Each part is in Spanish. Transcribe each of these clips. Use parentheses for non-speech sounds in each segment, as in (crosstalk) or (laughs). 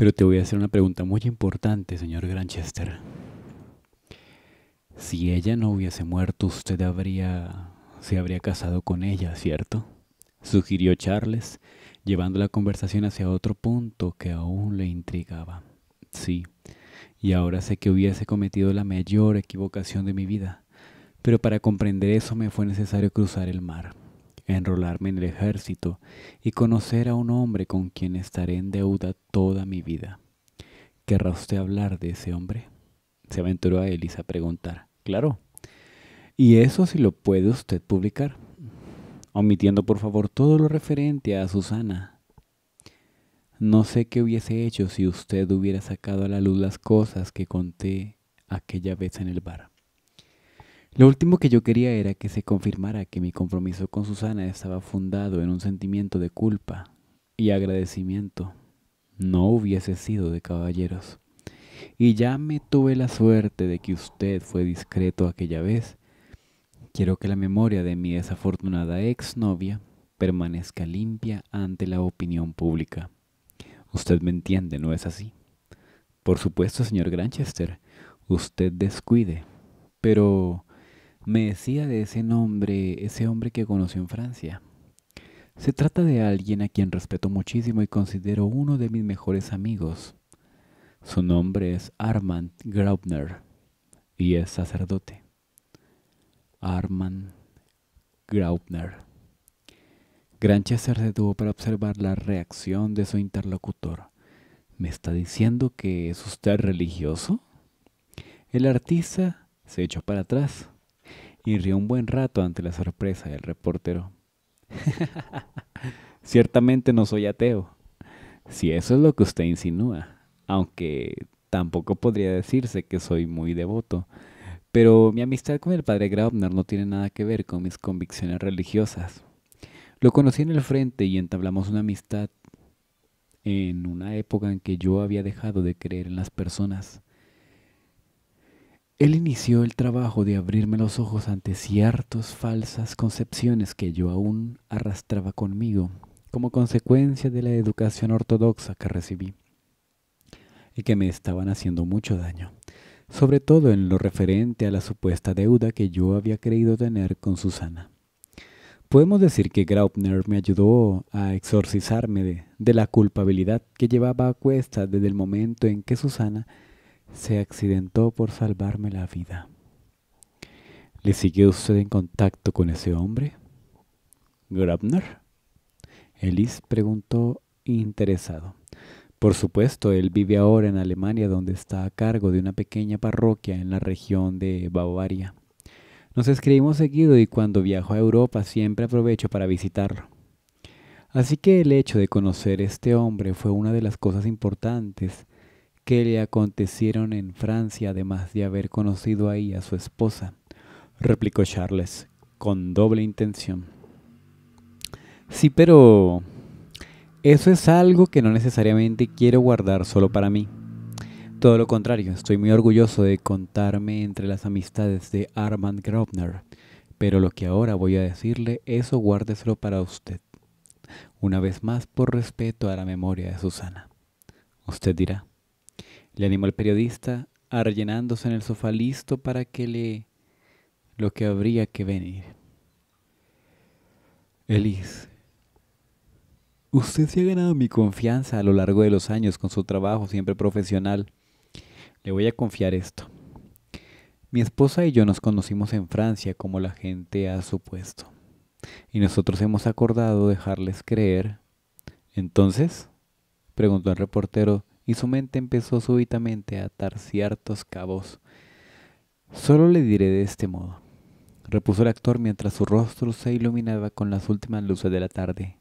Pero te voy a hacer una pregunta muy importante, señor Granchester. Si ella no hubiese muerto, usted habría se habría casado con ella, ¿cierto? sugirió Charles, llevando la conversación hacia otro punto que aún le intrigaba. Sí, y ahora sé que hubiese cometido la mayor equivocación de mi vida, pero para comprender eso me fue necesario cruzar el mar enrolarme en el ejército y conocer a un hombre con quien estaré en deuda toda mi vida. ¿Querrá usted hablar de ese hombre? Se aventuró a Elisa a preguntar. Claro. ¿Y eso si lo puede usted publicar? Omitiendo por favor todo lo referente a Susana. No sé qué hubiese hecho si usted hubiera sacado a la luz las cosas que conté aquella vez en el bar. Lo último que yo quería era que se confirmara que mi compromiso con Susana estaba fundado en un sentimiento de culpa y agradecimiento. No hubiese sido de caballeros. Y ya me tuve la suerte de que usted fue discreto aquella vez. Quiero que la memoria de mi desafortunada exnovia permanezca limpia ante la opinión pública. Usted me entiende, ¿no es así? Por supuesto, señor Granchester, usted descuide, pero me decía de ese nombre, ese hombre que conoció en Francia. Se trata de alguien a quien respeto muchísimo y considero uno de mis mejores amigos. Su nombre es Armand Graupner y es sacerdote. Armand Graupner. Granchester se detuvo para observar la reacción de su interlocutor. ¿Me está diciendo que es usted religioso? El artista se echó para atrás y rió un buen rato ante la sorpresa del reportero. (laughs) Ciertamente no soy ateo, si eso es lo que usted insinúa, aunque tampoco podría decirse que soy muy devoto. Pero mi amistad con el padre Graubner no tiene nada que ver con mis convicciones religiosas. Lo conocí en el frente y entablamos una amistad en una época en que yo había dejado de creer en las personas. Él inició el trabajo de abrirme los ojos ante ciertas falsas concepciones que yo aún arrastraba conmigo como consecuencia de la educación ortodoxa que recibí y que me estaban haciendo mucho daño, sobre todo en lo referente a la supuesta deuda que yo había creído tener con Susana. Podemos decir que Graupner me ayudó a exorcizarme de, la culpabilidad que llevaba a cuesta desde el momento en que Susana se accidentó por salvarme la vida. ¿Le siguió usted en contacto con ese hombre? ¿Grabner? Elis preguntó interesado. Por supuesto, él vive ahora en Alemania, donde está a cargo de una pequeña parroquia en la región de Bavaria. Nos escribimos seguido y cuando viajo a Europa siempre aprovecho para visitarlo. Así que el hecho de conocer a este hombre fue una de las cosas importantes que le acontecieron en Francia, además de haber conocido ahí a su esposa, replicó Charles, con doble intención. Sí, pero eso es algo que no necesariamente quiero guardar solo para mí. Todo lo contrario, estoy muy orgulloso de contarme entre las amistades de Armand Grobner, pero lo que ahora voy a decirle, eso guárdeselo para usted. Una vez más, por respeto a la memoria de Susana. Usted dirá le animó el periodista, arrellenándose en el sofá listo para que le lo que habría que venir. Elise, usted se ha ganado mi confianza a lo largo de los años con su trabajo siempre profesional. Le voy a confiar esto. Mi esposa y yo nos conocimos en Francia como la gente ha supuesto. Y nosotros hemos acordado dejarles creer. Entonces, preguntó el reportero, y su mente empezó súbitamente a atar ciertos cabos. Solo le diré de este modo, repuso el actor mientras su rostro se iluminaba con las últimas luces de la tarde.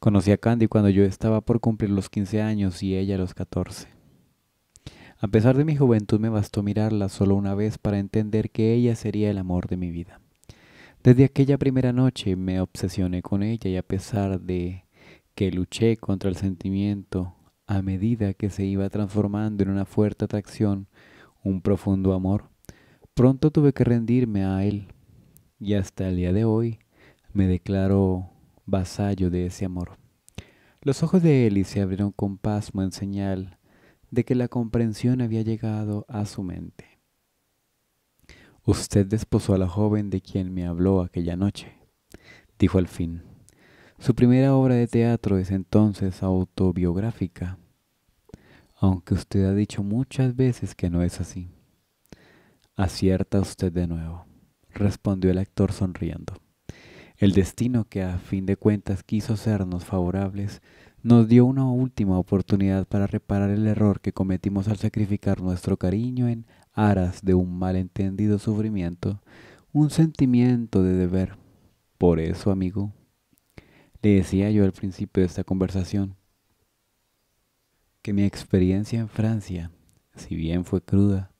Conocí a Candy cuando yo estaba por cumplir los 15 años y ella los 14. A pesar de mi juventud me bastó mirarla solo una vez para entender que ella sería el amor de mi vida. Desde aquella primera noche me obsesioné con ella y a pesar de que luché contra el sentimiento a medida que se iba transformando en una fuerte atracción, un profundo amor, pronto tuve que rendirme a él y hasta el día de hoy me declaro vasallo de ese amor. Los ojos de Eli se abrieron con pasmo en señal de que la comprensión había llegado a su mente. Usted desposó a la joven de quien me habló aquella noche, dijo al fin. Su primera obra de teatro es entonces autobiográfica, aunque usted ha dicho muchas veces que no es así. Acierta usted de nuevo, respondió el actor sonriendo. El destino que a fin de cuentas quiso sernos favorables nos dio una última oportunidad para reparar el error que cometimos al sacrificar nuestro cariño en aras de un malentendido sufrimiento, un sentimiento de deber. Por eso, amigo, le decía yo al principio de esta conversación que mi experiencia en Francia, si bien fue cruda,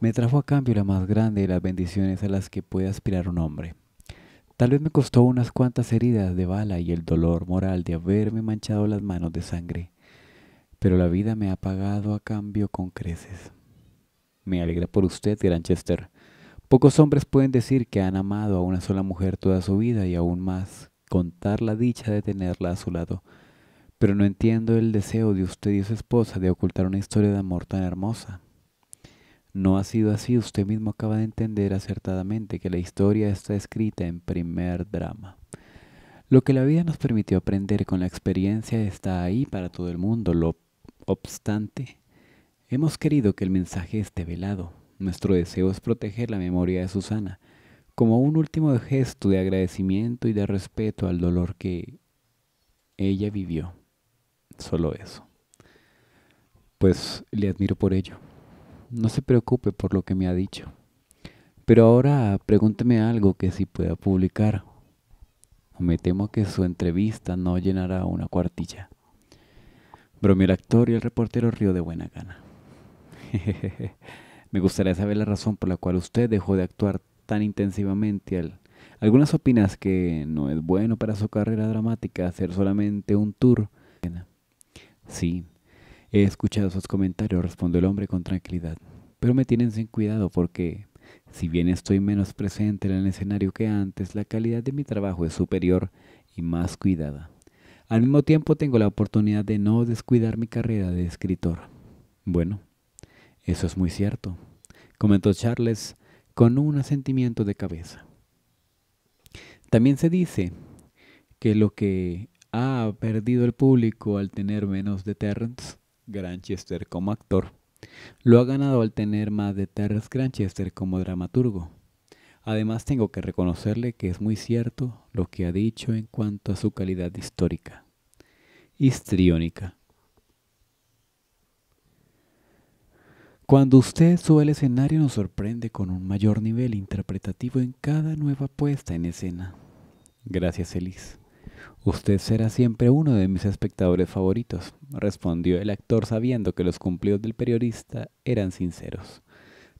me trajo a cambio la más grande de las bendiciones a las que puede aspirar un hombre. Tal vez me costó unas cuantas heridas de bala y el dolor moral de haberme manchado las manos de sangre, pero la vida me ha pagado a cambio con creces. Me alegra por usted, Granchester. Pocos hombres pueden decir que han amado a una sola mujer toda su vida y aún más contar la dicha de tenerla a su lado. Pero no entiendo el deseo de usted y su esposa de ocultar una historia de amor tan hermosa. No ha sido así, usted mismo acaba de entender acertadamente que la historia está escrita en primer drama. Lo que la vida nos permitió aprender con la experiencia está ahí para todo el mundo, lo obstante. Hemos querido que el mensaje esté velado. Nuestro deseo es proteger la memoria de Susana, como un último gesto de agradecimiento y de respeto al dolor que ella vivió. Solo eso. Pues le admiro por ello. No se preocupe por lo que me ha dicho. Pero ahora pregúnteme algo que sí pueda publicar. Me temo que su entrevista no llenará una cuartilla. Bromeó el actor y el reportero rió de buena gana. (laughs) me gustaría saber la razón por la cual usted dejó de actuar tan intensivamente al... Algunas opinas que no es bueno para su carrera dramática hacer solamente un tour. Sí, he escuchado sus comentarios, respondió el hombre con tranquilidad, pero me tienen sin cuidado porque, si bien estoy menos presente en el escenario que antes, la calidad de mi trabajo es superior y más cuidada. Al mismo tiempo tengo la oportunidad de no descuidar mi carrera de escritor. Bueno, eso es muy cierto, comentó Charles con un asentimiento de cabeza. También se dice que lo que ha perdido el público al tener menos de Terrence Granchester como actor, lo ha ganado al tener más de Terrence Granchester como dramaturgo. Además tengo que reconocerle que es muy cierto lo que ha dicho en cuanto a su calidad histórica, histriónica, Cuando usted sube al escenario nos sorprende con un mayor nivel interpretativo en cada nueva puesta en escena. Gracias, Elis. Usted será siempre uno de mis espectadores favoritos, respondió el actor sabiendo que los cumplidos del periodista eran sinceros.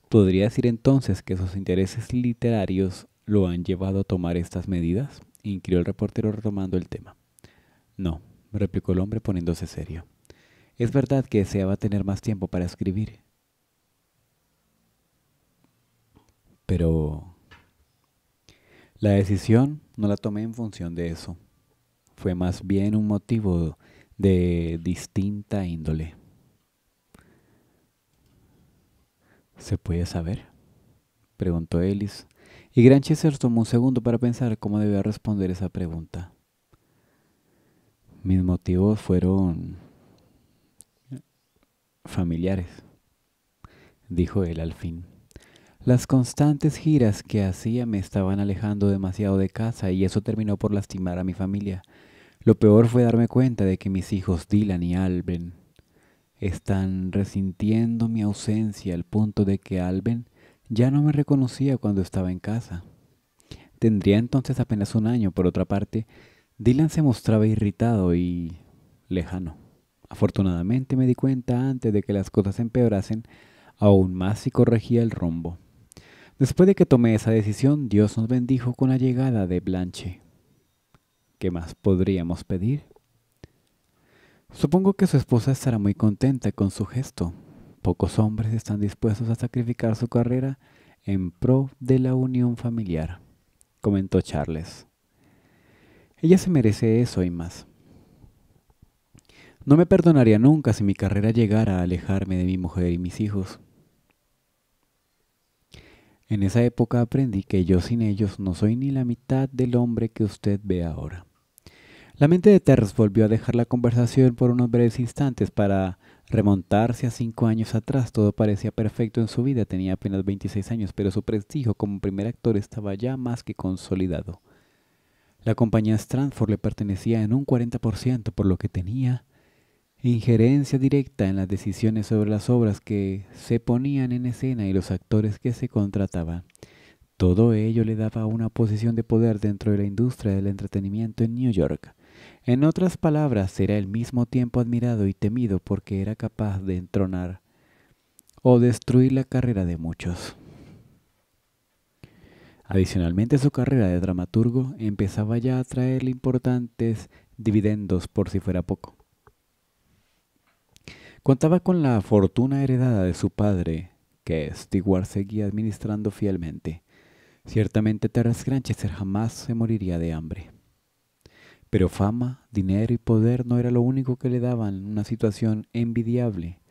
¿Podría decir entonces que sus intereses literarios lo han llevado a tomar estas medidas? inquirió el reportero retomando el tema. No, replicó el hombre poniéndose serio. Es verdad que deseaba tener más tiempo para escribir, Pero la decisión no la tomé en función de eso. Fue más bien un motivo de distinta índole. ¿Se puede saber? preguntó Ellis. Y Granchester tomó un segundo para pensar cómo debía responder esa pregunta. Mis motivos fueron familiares, dijo él al fin. Las constantes giras que hacía me estaban alejando demasiado de casa y eso terminó por lastimar a mi familia. Lo peor fue darme cuenta de que mis hijos Dylan y Alben están resintiendo mi ausencia al punto de que Alben ya no me reconocía cuando estaba en casa. Tendría entonces apenas un año, por otra parte, Dylan se mostraba irritado y lejano. Afortunadamente me di cuenta antes de que las cosas empeorasen aún más si corregía el rumbo. Después de que tomé esa decisión, Dios nos bendijo con la llegada de Blanche. ¿Qué más podríamos pedir? Supongo que su esposa estará muy contenta con su gesto. Pocos hombres están dispuestos a sacrificar su carrera en pro de la unión familiar, comentó Charles. Ella se merece eso y más. No me perdonaría nunca si mi carrera llegara a alejarme de mi mujer y mis hijos. En esa época aprendí que yo sin ellos no soy ni la mitad del hombre que usted ve ahora. La mente de Terrence volvió a dejar la conversación por unos breves instantes para remontarse a cinco años atrás. Todo parecía perfecto en su vida, tenía apenas 26 años, pero su prestigio como primer actor estaba ya más que consolidado. La compañía Stranford le pertenecía en un 40%, por lo que tenía injerencia directa en las decisiones sobre las obras que se ponían en escena y los actores que se contrataban. Todo ello le daba una posición de poder dentro de la industria del entretenimiento en New York. En otras palabras, era al mismo tiempo admirado y temido porque era capaz de entronar o destruir la carrera de muchos. Adicionalmente, su carrera de dramaturgo empezaba ya a traerle importantes dividendos por si fuera poco. Contaba con la fortuna heredada de su padre, que Stewart seguía administrando fielmente. Ciertamente Terence Granchester jamás se moriría de hambre. Pero fama, dinero y poder no era lo único que le daban una situación envidiable.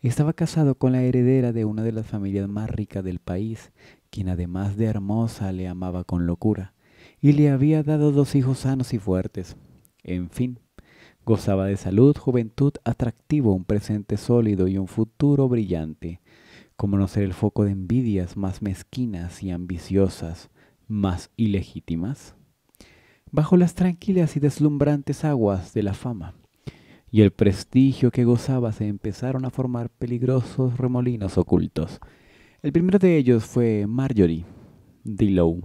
Estaba casado con la heredera de una de las familias más ricas del país, quien además de hermosa le amaba con locura, y le había dado dos hijos sanos y fuertes. En fin, Gozaba de salud, juventud, atractivo, un presente sólido y un futuro brillante. Como no ser el foco de envidias más mezquinas y ambiciosas, más ilegítimas? Bajo las tranquilas y deslumbrantes aguas de la fama y el prestigio que gozaba se empezaron a formar peligrosos remolinos ocultos. El primero de ellos fue Marjorie Dillow,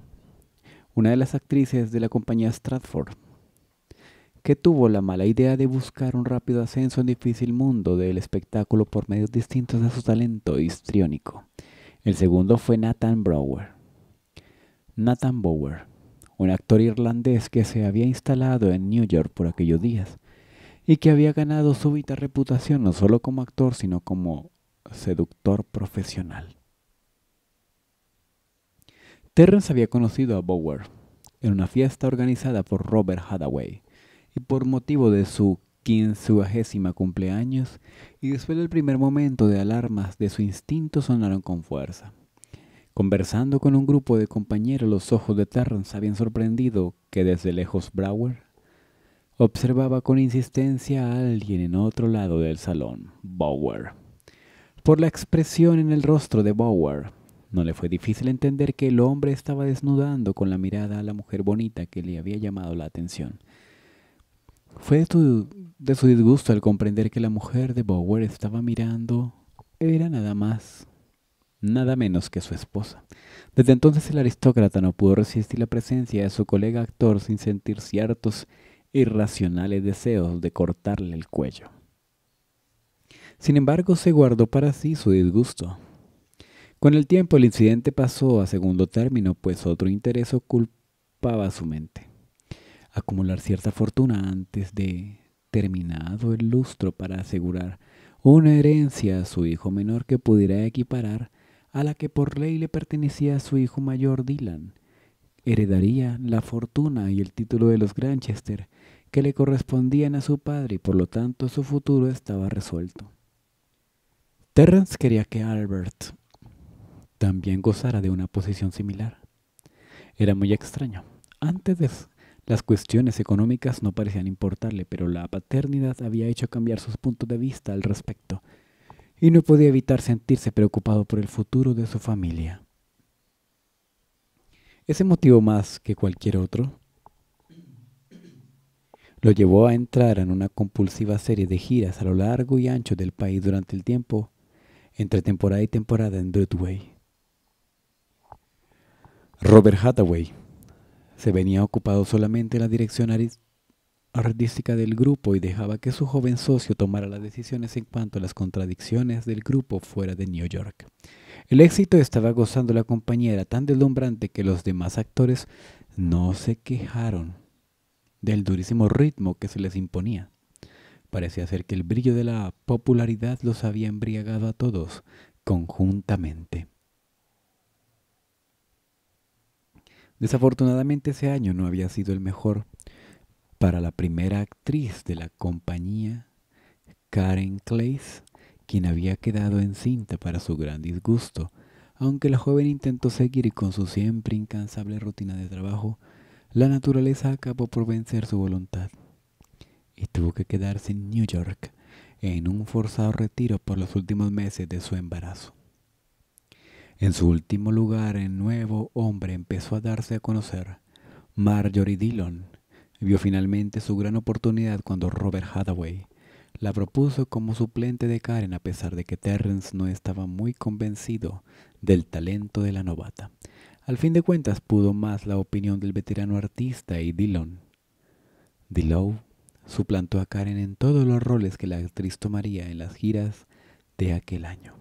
una de las actrices de la compañía Stratford que tuvo la mala idea de buscar un rápido ascenso en difícil mundo del espectáculo por medios distintos a su talento histriónico. El segundo fue Nathan Brower. Nathan Bower, un actor irlandés que se había instalado en New York por aquellos días y que había ganado súbita reputación no solo como actor, sino como seductor profesional. Terrence había conocido a Bower en una fiesta organizada por Robert Hathaway, y por motivo de su quincuagésima cumpleaños, y después del primer momento de alarmas de su instinto sonaron con fuerza. Conversando con un grupo de compañeros, los ojos de Terrence habían sorprendido que desde lejos Brower observaba con insistencia a alguien en otro lado del salón, Bower. Por la expresión en el rostro de Bauer, no le fue difícil entender que el hombre estaba desnudando con la mirada a la mujer bonita que le había llamado la atención. Fue de, su disgusto al comprender que la mujer de Bower estaba mirando era nada más, nada menos que su esposa. Desde entonces el aristócrata no pudo resistir la presencia de su colega actor sin sentir ciertos irracionales deseos de cortarle el cuello. Sin embargo, se guardó para sí su disgusto. Con el tiempo el incidente pasó a segundo término, pues otro interés ocupaba su mente acumular cierta fortuna antes de terminado el lustro para asegurar una herencia a su hijo menor que pudiera equiparar a la que por ley le pertenecía a su hijo mayor Dylan. Heredaría la fortuna y el título de los Granchester que le correspondían a su padre y por lo tanto su futuro estaba resuelto. Terrence quería que Albert también gozara de una posición similar. Era muy extraño. Antes de las cuestiones económicas no parecían importarle, pero la paternidad había hecho cambiar sus puntos de vista al respecto, y no podía evitar sentirse preocupado por el futuro de su familia. Ese motivo más que cualquier otro lo llevó a entrar en una compulsiva serie de giras a lo largo y ancho del país durante el tiempo entre temporada y temporada en Broadway. Robert Hathaway se venía ocupado solamente la dirección artística del grupo y dejaba que su joven socio tomara las decisiones en cuanto a las contradicciones del grupo fuera de New York. El éxito estaba gozando la compañera tan deslumbrante que los demás actores no se quejaron del durísimo ritmo que se les imponía. Parecía ser que el brillo de la popularidad los había embriagado a todos conjuntamente. Desafortunadamente ese año no había sido el mejor para la primera actriz de la compañía, Karen Clays, quien había quedado encinta para su gran disgusto, aunque la joven intentó seguir con su siempre incansable rutina de trabajo, la naturaleza acabó por vencer su voluntad y tuvo que quedarse en New York en un forzado retiro por los últimos meses de su embarazo. En su último lugar, el nuevo hombre empezó a darse a conocer. Marjorie Dillon vio finalmente su gran oportunidad cuando Robert Hathaway la propuso como suplente de Karen a pesar de que Terrence no estaba muy convencido del talento de la novata. Al fin de cuentas pudo más la opinión del veterano artista y Dillon. Dillow suplantó a Karen en todos los roles que la actriz tomaría en las giras de aquel año.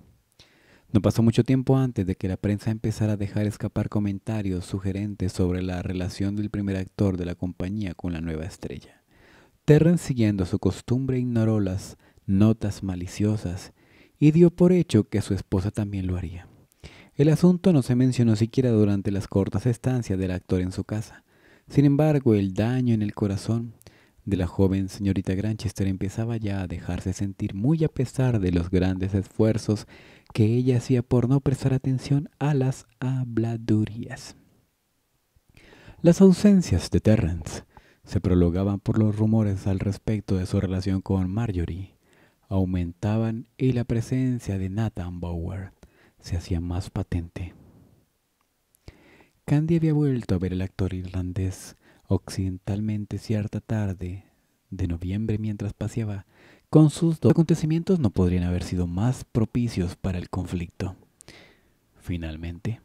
No pasó mucho tiempo antes de que la prensa empezara a dejar escapar comentarios sugerentes sobre la relación del primer actor de la compañía con la nueva estrella. Terrence, siguiendo su costumbre, ignoró las notas maliciosas y dio por hecho que su esposa también lo haría. El asunto no se mencionó siquiera durante las cortas estancias del actor en su casa. Sin embargo, el daño en el corazón de la joven señorita Granchester empezaba ya a dejarse sentir muy a pesar de los grandes esfuerzos que ella hacía por no prestar atención a las habladurías. Las ausencias de Terrence se prolongaban por los rumores al respecto de su relación con Marjorie, aumentaban y la presencia de Nathan Bower se hacía más patente. Candy había vuelto a ver al actor irlandés occidentalmente cierta tarde de noviembre mientras paseaba con sus dos acontecimientos no podrían haber sido más propicios para el conflicto. Finalmente,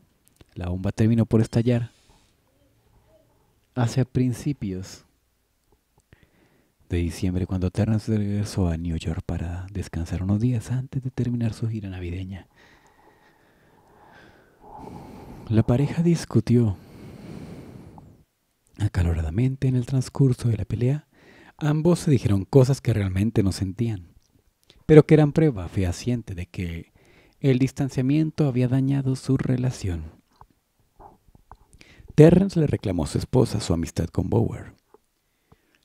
la bomba terminó por estallar hacia principios de diciembre cuando Terrence regresó a New York para descansar unos días antes de terminar su gira navideña. La pareja discutió acaloradamente en el transcurso de la pelea Ambos se dijeron cosas que realmente no sentían, pero que eran prueba fehaciente de que el distanciamiento había dañado su relación. Terrence le reclamó a su esposa su amistad con Bower,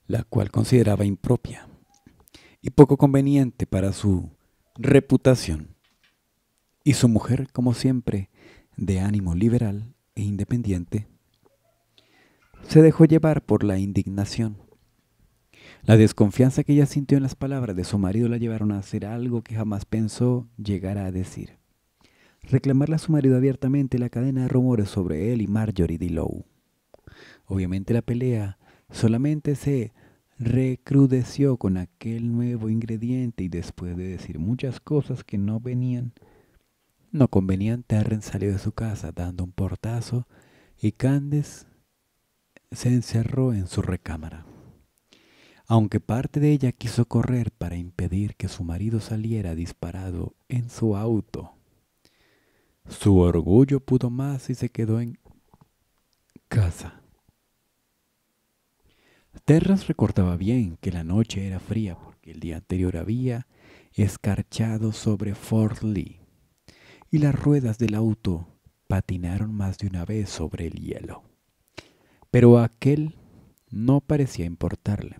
la cual consideraba impropia y poco conveniente para su reputación. Y su mujer, como siempre, de ánimo liberal e independiente, se dejó llevar por la indignación la desconfianza que ella sintió en las palabras de su marido la llevaron a hacer algo que jamás pensó llegar a decir. Reclamarle a su marido abiertamente la cadena de rumores sobre él y Marjorie Lowe. Obviamente la pelea solamente se recrudeció con aquel nuevo ingrediente y después de decir muchas cosas que no venían, no convenían, Terren salió de su casa dando un portazo y Candes se encerró en su recámara aunque parte de ella quiso correr para impedir que su marido saliera disparado en su auto. Su orgullo pudo más y se quedó en casa. Terras recordaba bien que la noche era fría porque el día anterior había escarchado sobre Fort Lee y las ruedas del auto patinaron más de una vez sobre el hielo. Pero aquel no parecía importarle.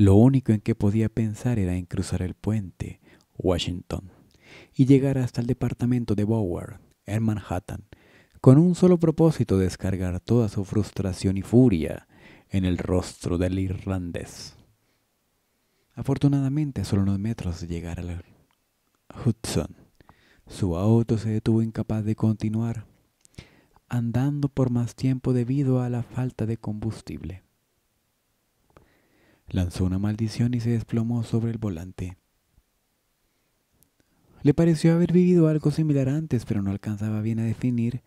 Lo único en que podía pensar era en cruzar el puente, Washington, y llegar hasta el departamento de Bower, en Manhattan, con un solo propósito de descargar toda su frustración y furia en el rostro del irlandés. Afortunadamente, a solo unos metros de llegar al Hudson, su auto se detuvo incapaz de continuar, andando por más tiempo debido a la falta de combustible. Lanzó una maldición y se desplomó sobre el volante. Le pareció haber vivido algo similar antes, pero no alcanzaba bien a definir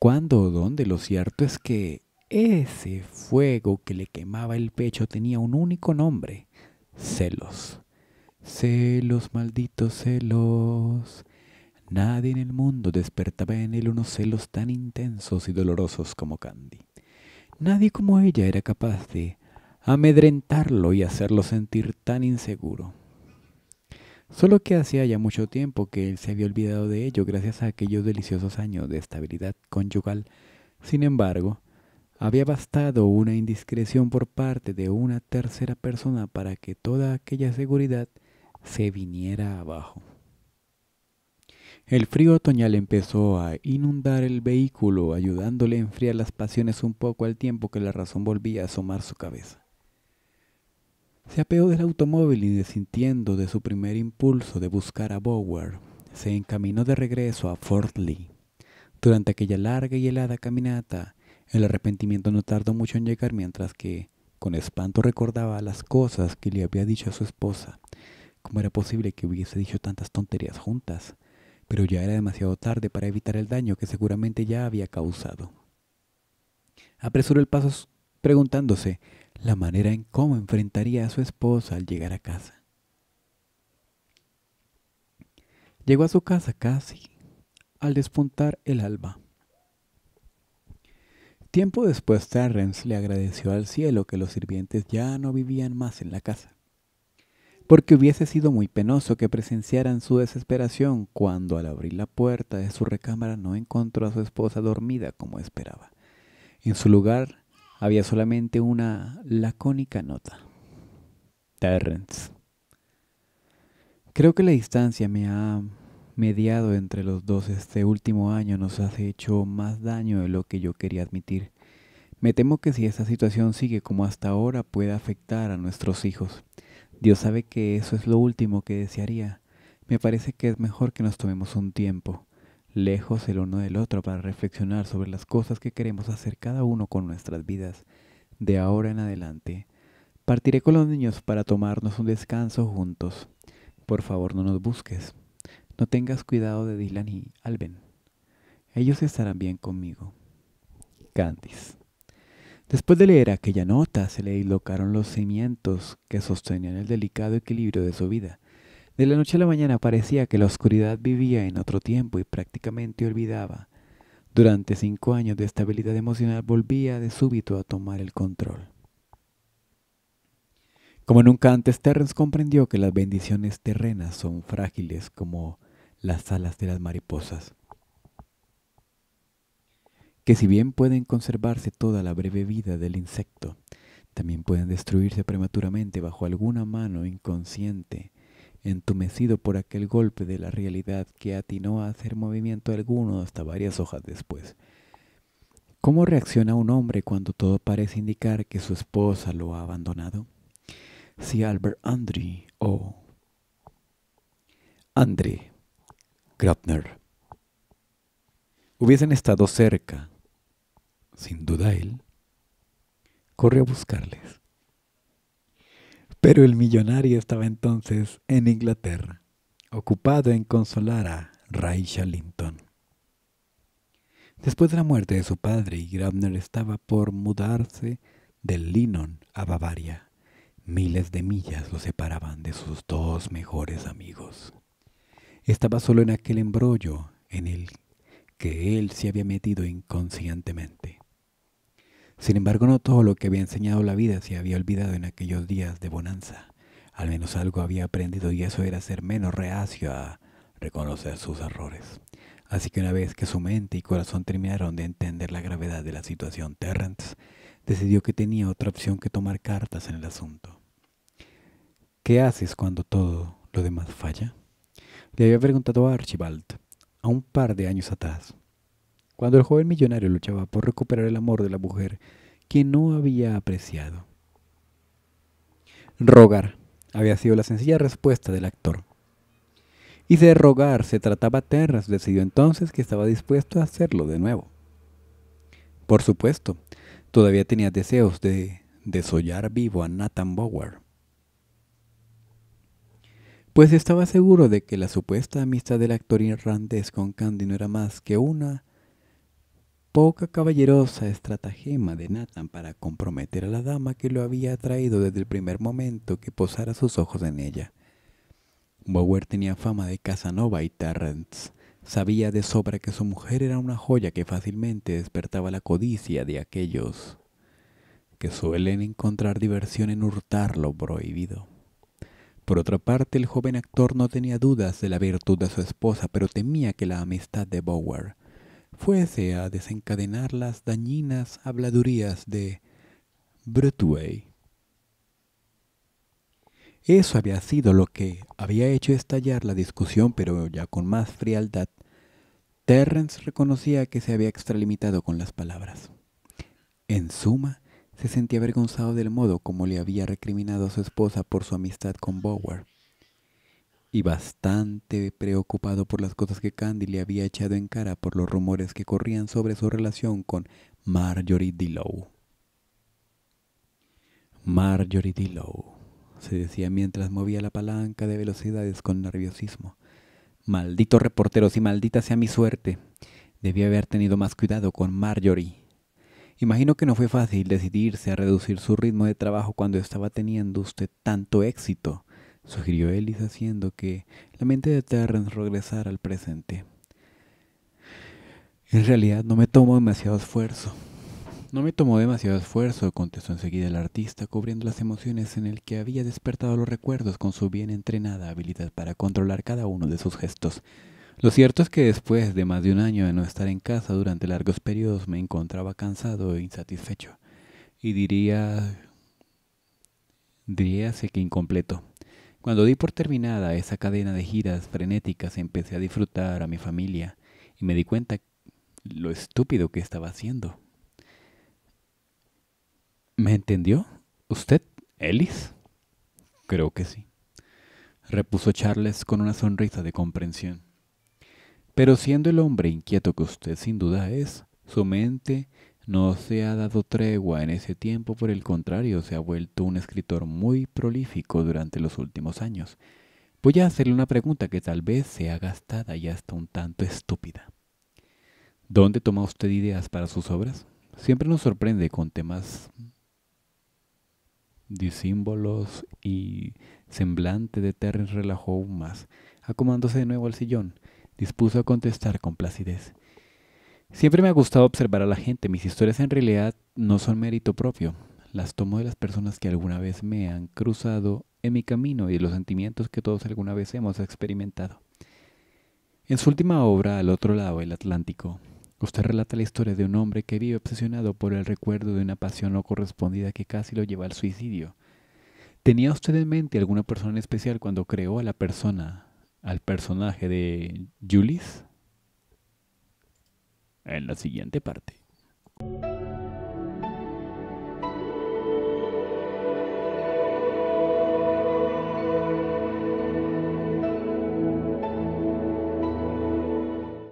cuándo o dónde. Lo cierto es que ese fuego que le quemaba el pecho tenía un único nombre, celos. Celos, malditos celos. Nadie en el mundo despertaba en él unos celos tan intensos y dolorosos como Candy. Nadie como ella era capaz de amedrentarlo y hacerlo sentir tan inseguro. Solo que hacía ya mucho tiempo que él se había olvidado de ello gracias a aquellos deliciosos años de estabilidad conyugal. Sin embargo, había bastado una indiscreción por parte de una tercera persona para que toda aquella seguridad se viniera abajo. El frío otoñal empezó a inundar el vehículo, ayudándole a enfriar las pasiones un poco al tiempo que la razón volvía a asomar su cabeza. Se apeó del automóvil y desintiendo de su primer impulso de buscar a Bower, se encaminó de regreso a Fort Lee. Durante aquella larga y helada caminata, el arrepentimiento no tardó mucho en llegar mientras que, con espanto, recordaba las cosas que le había dicho a su esposa. ¿Cómo era posible que hubiese dicho tantas tonterías juntas? Pero ya era demasiado tarde para evitar el daño que seguramente ya había causado. Apresuró el paso preguntándose la manera en cómo enfrentaría a su esposa al llegar a casa. Llegó a su casa casi al despuntar el alba. Tiempo después Terrence le agradeció al cielo que los sirvientes ya no vivían más en la casa, porque hubiese sido muy penoso que presenciaran su desesperación cuando al abrir la puerta de su recámara no encontró a su esposa dormida como esperaba. En su lugar había solamente una lacónica nota. Terrence. Creo que la distancia me ha mediado entre los dos este último año nos ha hecho más daño de lo que yo quería admitir. Me temo que si esta situación sigue como hasta ahora puede afectar a nuestros hijos. Dios sabe que eso es lo último que desearía. Me parece que es mejor que nos tomemos un tiempo lejos el uno del otro para reflexionar sobre las cosas que queremos hacer cada uno con nuestras vidas de ahora en adelante. Partiré con los niños para tomarnos un descanso juntos. Por favor, no nos busques. No tengas cuidado de Dylan y Alben. Ellos estarán bien conmigo. Candice. Después de leer aquella nota, se le dislocaron los cimientos que sostenían el delicado equilibrio de su vida. De la noche a la mañana parecía que la oscuridad vivía en otro tiempo y prácticamente olvidaba. Durante cinco años de estabilidad emocional volvía de súbito a tomar el control. Como nunca antes, Terrence comprendió que las bendiciones terrenas son frágiles como las alas de las mariposas, que si bien pueden conservarse toda la breve vida del insecto, también pueden destruirse prematuramente bajo alguna mano inconsciente entumecido por aquel golpe de la realidad que atinó a hacer movimiento alguno hasta varias hojas después. ¿Cómo reacciona un hombre cuando todo parece indicar que su esposa lo ha abandonado? Si Albert Andre o Andre Grabner hubiesen estado cerca, sin duda él corre a buscarles. Pero el millonario estaba entonces en Inglaterra, ocupado en consolar a Raisha Linton. Después de la muerte de su padre, Grabner estaba por mudarse de Linon a Bavaria. Miles de millas lo separaban de sus dos mejores amigos. Estaba solo en aquel embrollo en el que él se había metido inconscientemente. Sin embargo, no todo lo que había enseñado la vida se había olvidado en aquellos días de bonanza. Al menos algo había aprendido y eso era ser menos reacio a reconocer sus errores. Así que una vez que su mente y corazón terminaron de entender la gravedad de la situación, Terrence decidió que tenía otra opción que tomar cartas en el asunto. ¿Qué haces cuando todo lo demás falla? Le había preguntado Archibald a un par de años atrás cuando el joven millonario luchaba por recuperar el amor de la mujer que no había apreciado. Rogar había sido la sencilla respuesta del actor. Y de rogar se trataba Terras, decidió entonces que estaba dispuesto a hacerlo de nuevo. Por supuesto, todavía tenía deseos de desollar vivo a Nathan Bower. Pues estaba seguro de que la supuesta amistad del actor irlandés con Candy no era más que una poca caballerosa estratagema de Nathan para comprometer a la dama que lo había atraído desde el primer momento que posara sus ojos en ella. Bower tenía fama de Casanova y Terrence. Sabía de sobra que su mujer era una joya que fácilmente despertaba la codicia de aquellos que suelen encontrar diversión en hurtar lo prohibido. Por otra parte, el joven actor no tenía dudas de la virtud de su esposa, pero temía que la amistad de Bower fuese a desencadenar las dañinas habladurías de Broadway. Eso había sido lo que había hecho estallar la discusión, pero ya con más frialdad. Terrence reconocía que se había extralimitado con las palabras. En suma, se sentía avergonzado del modo como le había recriminado a su esposa por su amistad con Bower y bastante preocupado por las cosas que Candy le había echado en cara por los rumores que corrían sobre su relación con Marjorie Dillow. Marjorie Dillow, se decía mientras movía la palanca de velocidades con nerviosismo. Malditos reporteros y maldita sea mi suerte. Debía haber tenido más cuidado con Marjorie. Imagino que no fue fácil decidirse a reducir su ritmo de trabajo cuando estaba teniendo usted tanto éxito sugirió Ellis haciendo que la mente de Terrence regresara al presente. En realidad no me tomó demasiado esfuerzo. No me tomó demasiado esfuerzo, contestó enseguida el artista, cubriendo las emociones en el que había despertado los recuerdos con su bien entrenada habilidad para controlar cada uno de sus gestos. Lo cierto es que después de más de un año de no estar en casa durante largos periodos me encontraba cansado e insatisfecho. Y diría... diríase que incompleto. Cuando di por terminada esa cadena de giras frenéticas empecé a disfrutar a mi familia y me di cuenta lo estúpido que estaba haciendo. ¿Me entendió? ¿Usted, Ellis? Creo que sí, repuso Charles con una sonrisa de comprensión. Pero siendo el hombre inquieto que usted sin duda es, su mente no se ha dado tregua en ese tiempo, por el contrario, se ha vuelto un escritor muy prolífico durante los últimos años. Voy a hacerle una pregunta que tal vez sea gastada y hasta un tanto estúpida. ¿Dónde toma usted ideas para sus obras? Siempre nos sorprende con temas disímbolos y semblante de Terrence relajó aún más, acomándose de nuevo al sillón, dispuso a contestar con placidez. Siempre me ha gustado observar a la gente. Mis historias en realidad no son mérito propio. Las tomo de las personas que alguna vez me han cruzado en mi camino y de los sentimientos que todos alguna vez hemos experimentado. En su última obra, Al otro lado del Atlántico, usted relata la historia de un hombre que vive obsesionado por el recuerdo de una pasión no correspondida que casi lo lleva al suicidio. ¿Tenía usted en mente alguna persona especial cuando creó a la persona, al personaje de Julis? en la siguiente parte.